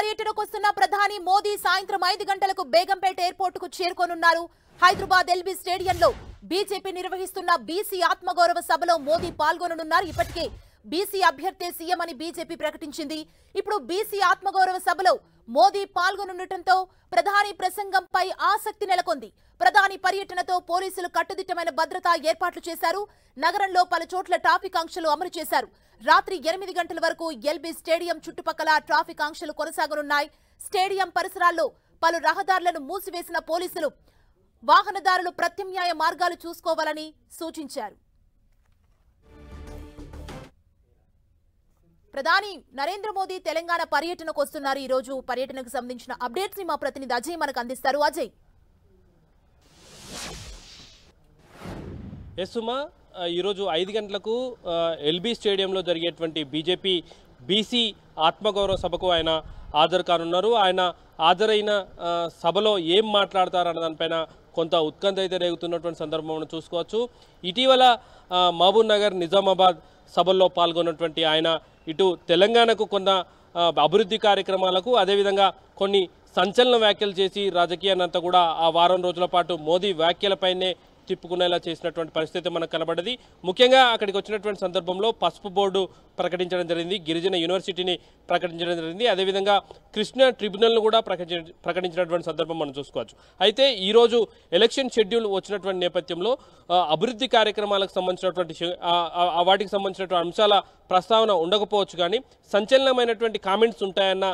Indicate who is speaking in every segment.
Speaker 1: పర్యటనకు వస్తున్న ప్రధాని మోదీ సాయంత్రం ఐదు గంటలకు బేగంపేట ఎయిర్పోర్ట్ కు చేరుకోనున్నారు హైదరాబాద్ ఎల్బీ స్టేడియంలో బీజేపీ నిర్వహిస్తున్న బీసీ ఆత్మగౌరవ సభలో మోదీ పాల్గొననున్నారు ఇప్పటికే బీసీ అభ్యర్థి సీఎం అని బీజేపీ ప్రకటించింది ఇప్పుడు బీసీ ఆత్మగౌరవ సభలో మోదీ పాల్గొనుండటంతో ప్రధాని ప్రసంగంపై ఆసక్తి నెలకొంది ప్రధాని పర్యటనతో పోలీసులు కట్టుదిట్టమైన భద్రతా ఏర్పాట్లు చేశారు నగరంలో పలు చోట్ల ట్రాఫిక్ ఆంక్షలు అమలు చేశారు రాత్రి ఎనిమిది గంటల వరకు ఎల్బీ స్టేడియం చుట్టుపక్కల ట్రాఫిక్ ఆంక్షలు కొనసాగనున్నాయి స్టేడియం పరిసరాల్లో పలు రహదారులను మూసివేసిన పోలీసులు వాహనదారులు ప్రత్యామ్నాయ మార్గాలు చూసుకోవాలని సూచించారు ప్రధాని నరేంద్ర మోదీ తెలంగాణ పర్యటనకు వస్తున్నారు ఈ రోజు పర్యటనకు సంబంధించిన అప్డేట్స్ ని మా ప్రతినిధి అజయ్ మనకు అందిస్తారు అజయ్
Speaker 2: ఎస్సుమా ఈరోజు ఐదు గంటలకు ఎల్బీ స్టేడియంలో జరిగేటువంటి బీజేపీ బీసీ ఆత్మగౌరవ సభకు ఆయన హాజరు కానున్నారు ఆయన హాజరైన సభలో ఏం మాట్లాడతారన్న దానిపైన కొంత ఉత్కంఠ అయితే రేగుతున్నటువంటి సందర్భం మనం చూసుకోవచ్చు ఇటీవల మహబూబ్ నగర్ నిజామాబాద్ సభల్లో పాల్గొన్నటువంటి ఆయన ఇటు తెలంగాణకు కొంత అభివృద్ధి కార్యక్రమాలకు అదేవిధంగా కొన్ని సంచలన వ్యాఖ్యలు చేసి అంతా కూడా ఆ వారం రోజుల పాటు మోదీ వ్యాఖ్యలపైనే తిప్పుకునేలా చేసినటువంటి పరిస్థితి మనకు కనబడ్డది ముఖ్యంగా అక్కడికి వచ్చినటువంటి సందర్భంలో పసుపు బోర్డు ప్రకటించడం జరిగింది గిరిజన యూనివర్సిటీని ప్రకటించడం జరిగింది అదేవిధంగా కృష్ణ ట్రిబ్యునల్ను కూడా ప్రకటించినటువంటి సందర్భం మనం చూసుకోవచ్చు అయితే ఈరోజు ఎలక్షన్ షెడ్యూల్ వచ్చినటువంటి నేపథ్యంలో అభివృద్ధి కార్యక్రమాలకు సంబంధించినటువంటి వాటికి సంబంధించినటువంటి అంశాల ప్రస్తావన ఉండకపోవచ్చు కానీ సంచలనమైనటువంటి కామెంట్స్ ఉంటాయన్న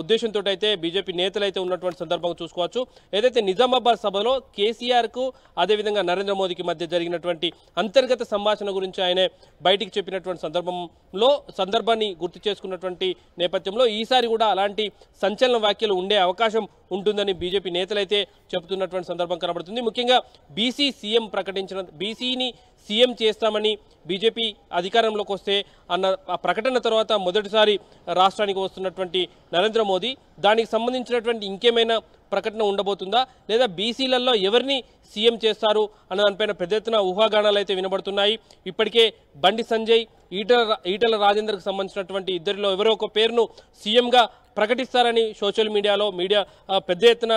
Speaker 2: ఉద్దేశంతో అయితే బీజేపీ నేతలు అయితే ఉన్నటువంటి సందర్భంగా చూసుకోవచ్చు ఏదైతే నిజామాబాద్ సభలో కేసీఆర్కు అదేవిధంగా నరేంద్ర మోదీకి మధ్య జరిగినటువంటి అంతర్గత సంభాషణ గురించి ఆయనే బయటికి చెప్పినటువంటి సందర్భంలో సందర్భాన్ని గుర్తు చేసుకున్నటువంటి నేపథ్యంలో ఈసారి కూడా అలాంటి సంచలన వ్యాఖ్యలు ఉండే అవకాశం ఉంటుందని బీజేపీ నేతలైతే చెబుతున్నటువంటి సందర్భం కనబడుతుంది ముఖ్యంగా బీసీ సీఎం ప్రకటించిన బీసీని సీఎం చేస్తామని బీజేపీ అధికారంలోకి వస్తే అన్న ప్రకటన తర్వాత మొదటిసారి రాష్ట్రానికి వస్తున్నటువంటి నరేంద్ర మోదీ దానికి సంబంధించినటువంటి ఇంకేమైనా ప్రకటన ఉండబోతుందా లేదా బీసీలలో ఎవరిని సీఎం చేస్తారు అన్న దానిపైన పెద్ద ఎత్తున ఊహాగానాలు అయితే వినబడుతున్నాయి ఇప్పటికే బండి సంజయ్ ఈటల ఈటల రాజేందర్కు సంబంధించినటువంటి ఇద్దరిలో ఎవరో ఒక పేరును సీఎంగా ప్రకటిస్తారని సోషల్ మీడియాలో మీడియా పెద్ద ఎత్తున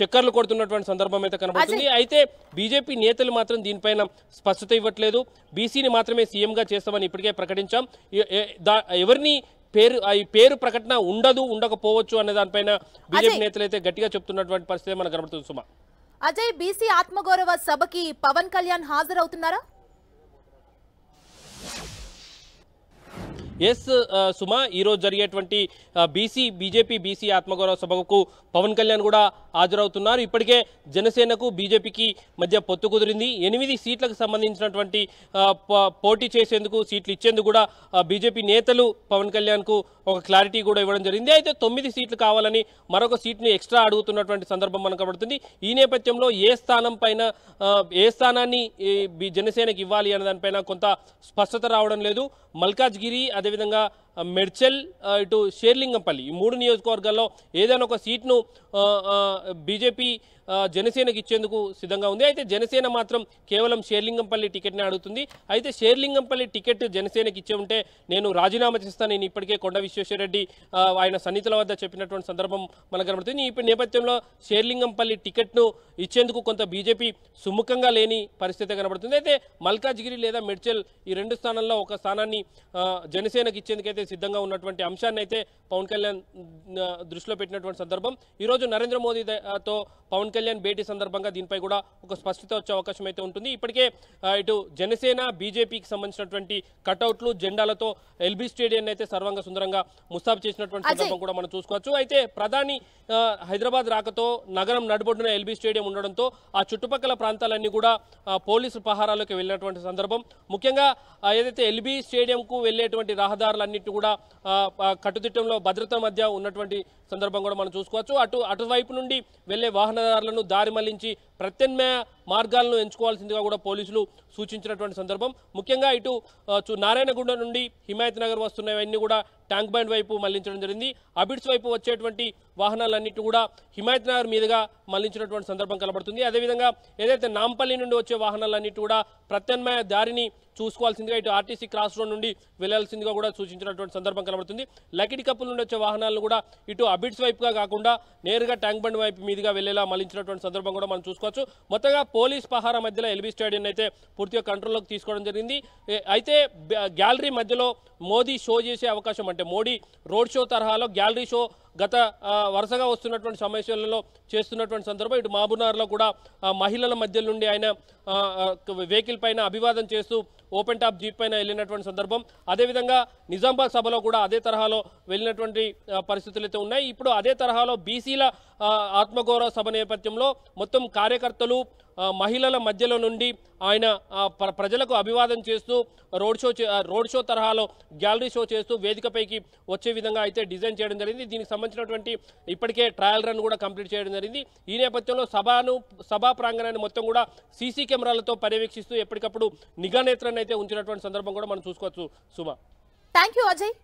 Speaker 2: చక్కర్లు కొడుతున్నటువంటి సందర్భం అయితే కనబడుతుంది అయితే బీజేపీ నేతలు మాత్రం దీనిపైన స్పష్టత ఇవ్వట్లేదు బీసీని మాత్రమే సీఎంగా చేస్తామని ఇప్పటికే ప్రకటించాం ఎవరిని పేరు ఈ పేరు ప్రకటన ఉండదు ఉండకపోవచ్చు అనే దానిపైన బీజేపీ నేతలు అయితే గట్టిగా చెప్తున్నటువంటి పరిస్థితి మనకు కనబడుతుంది సుమా
Speaker 1: అజయ్ బీసీ ఆత్మగౌరవ సభకి పవన్ కళ్యాణ్ హాజరవుతున్నారా
Speaker 2: ఎస్ సుమ ఈరోజు జరిగేటువంటి బీసీ బీజేపీ బీసీ ఆత్మగౌరవ సభకు పవన్ కళ్యాణ్ కూడా హాజరవుతున్నారు ఇప్పటికే జనసేనకు బీజేపీకి మధ్య పొత్తు కుదిరింది ఎనిమిది సీట్లకు సంబంధించినటువంటి పోటీ చేసేందుకు సీట్లు ఇచ్చేందుకు కూడా బీజేపీ నేతలు పవన్ కళ్యాణ్కు ఒక క్లారిటీ కూడా ఇవ్వడం జరిగింది అయితే తొమ్మిది సీట్లు కావాలని మరొక సీట్ని ఎక్స్ట్రా అడుగుతున్నటువంటి సందర్భం మనకు కనబడుతుంది ఈ నేపథ్యంలో ఏ స్థానం పైన ఏ స్థానాన్ని జనసేనకి ఇవ్వాలి అన్న దానిపైన కొంత స్పష్టత రావడం లేదు మల్కాజ్గిరి అదే అదేవిధంగా మెడ్చెల్ ఇటు షేర్లింగంపల్లి ఈ మూడు నియోజకవర్గాల్లో ఏదైనా ఒక సీట్ను బీజేపీ జనసేనకి ఇచ్చేందుకు సిద్ధంగా ఉంది అయితే జనసేన మాత్రం కేవలం షేర్లింగంపల్లి టికెట్ని అడుగుతుంది అయితే షేర్లింగంపల్లి టికెట్ జనసేనకి ఇచ్చే ఉంటే నేను రాజీనామా చేస్తాను నేను ఇప్పటికే కొండ విశ్వేశ్వరరెడ్డి ఆయన సన్నిహితుల వద్ద చెప్పినటువంటి సందర్భం మనకు కనబడుతుంది ఈ నేపథ్యంలో షేర్లింగంపల్లి టికెట్ను ఇచ్చేందుకు కొంత బీజేపీ సుముఖంగా లేని పరిస్థితి కనబడుతుంది అయితే మల్కాజ్గిరి లేదా మెడ్చల్ ఈ రెండు స్థానాల్లో ఒక స్థానాన్ని జనసేనకి ఇచ్చేందుకైతే అయితే సిద్ధంగా ఉన్నటువంటి అంశాన్ని అయితే పవన్ కళ్యాణ్ దృష్టిలో పెట్టినటువంటి సందర్భం ఈరోజు నరేంద్ర మోదీతో పవన్ కళ్యాణ్ భేటీ సందర్భంగా దీనిపై కూడా ఒక స్పష్టత వచ్చే అవకాశం అయితే ఉంటుంది ఇప్పటికే ఇటు జనసేన బీజేపీకి సంబంధించినటువంటి కటౌట్లు జెండాలతో ఎల్బీ స్టేడియం అయితే సర్వంగ సుందరంగా ముస్తాబు చేసినటువంటి సందర్భం కూడా మనం చూసుకోవచ్చు అయితే ప్రధాని హైదరాబాద్ రాకతో నగరం నడుబడిన ఎల్బీ స్టేడియం ఉండడంతో ఆ చుట్టుపక్కల ప్రాంతాలన్నీ కూడా పోలీసు పహారాలోకి వెళ్ళినటువంటి సందర్భం ముఖ్యంగా ఏదైతే ఎల్బీ స్టేడియంకు వెళ్ళేటువంటి రహదారులన్నింటి ఇటు కూడా కట్టుదిట్టంలో భద్రత మధ్య ఉన్నటువంటి సందర్భం కూడా మనం చూసుకోవచ్చు అటు అటువైపు నుండి వెళ్లే వాహనదారులను దారి మళ్లించి ప్రత్యామ్నాయ మార్గాలను ఎంచుకోవాల్సిందిగా కూడా పోలీసులు సూచించినటువంటి సందర్భం ముఖ్యంగా ఇటు నారాయణగూడ నుండి హిమాయత్ నగర్ వస్తున్నవన్నీ కూడా ట్యాంక్ బండ్ వైపు మళ్లించడం జరిగింది అబిడ్స్ వైపు వచ్చేటువంటి వాహనాలన్నిటి కూడా హిమాయత్ నగర్ మీదుగా మళ్లించినటువంటి సందర్భం కనబడుతుంది అదేవిధంగా ఏదైతే నాంపల్లి నుండి వచ్చే వాహనాలన్నిటి కూడా ప్రత్యామ్నాయ దారిని చూసుకోవాల్సిందిగా ఇటు ఆర్టీసీ క్రాస్ రోడ్ నుండి వెళ్లాల్సిందిగా కూడా సూచించినటువంటి సందర్భం కనబడుతుంది లకిడి కప్పుల నుండి వచ్చే వాహనాలను కూడా ఇటు అబిడ్స్ వైపుగా కాకుండా నేరుగా ట్యాంక్ బండ్ వైపు మీదుగా వెళ్లేలా మళ్లించినటువంటి సందర్భం కూడా మనం చూసుకోవచ్చు మొత్తంగా పోలీస్ పహార మధ్యలో ఎల్బీ స్టేడియం అయితే పూర్తిగా కంట్రోల్లోకి తీసుకోవడం జరిగింది అయితే గ్యాలరీ మధ్యలో మోదీ షో చేసే అవకాశం అంటే అంటే మోడీ రోడ్ షో తరహాలో గ్యాలరీ షో గత వరుసగా వస్తున్నటువంటి సమావేశాలలో చేస్తున్నటువంటి సందర్భం ఇటు మాబునార్లో కూడా మహిళల మధ్య నుండి ఆయన వెహికల్ పైన అభివాదం చేస్తూ ఓపెన్ టాప్ జీప్ పైన వెళ్ళినటువంటి సందర్భం అదేవిధంగా నిజామాబాద్ సభలో కూడా అదే తరహాలో వెళ్ళినటువంటి పరిస్థితులు అయితే ఉన్నాయి ఇప్పుడు అదే తరహాలో బీసీల ఆత్మగౌరవ సభ నేపథ్యంలో మొత్తం కార్యకర్తలు మహిళల మధ్యలో నుండి ఆయన ప్రజలకు అభివాదం చేస్తూ రోడ్ షో రోడ్ షో తరహాలో గ్యాలరీ షో చేస్తూ వేదికపైకి వచ్చే విధంగా అయితే డిజైన్ చేయడం జరిగింది దీనికి సంబంధించినటువంటి ఇప్పటికే ట్రయల్ రన్ కూడా కంప్లీట్ చేయడం జరిగింది ఈ నేపథ్యంలో సభను సభా ప్రాంగణాన్ని మొత్తం కూడా సీసీ కెమెరాలతో పర్యవేక్షిస్తూ ఎప్పటికప్పుడు నిఘా నేత్రాన్ని అయితే ఉంచినటువంటి సందర్భం కూడా మనం చూసుకోవచ్చు సుమా థ్యాంక్ యూ అజయ్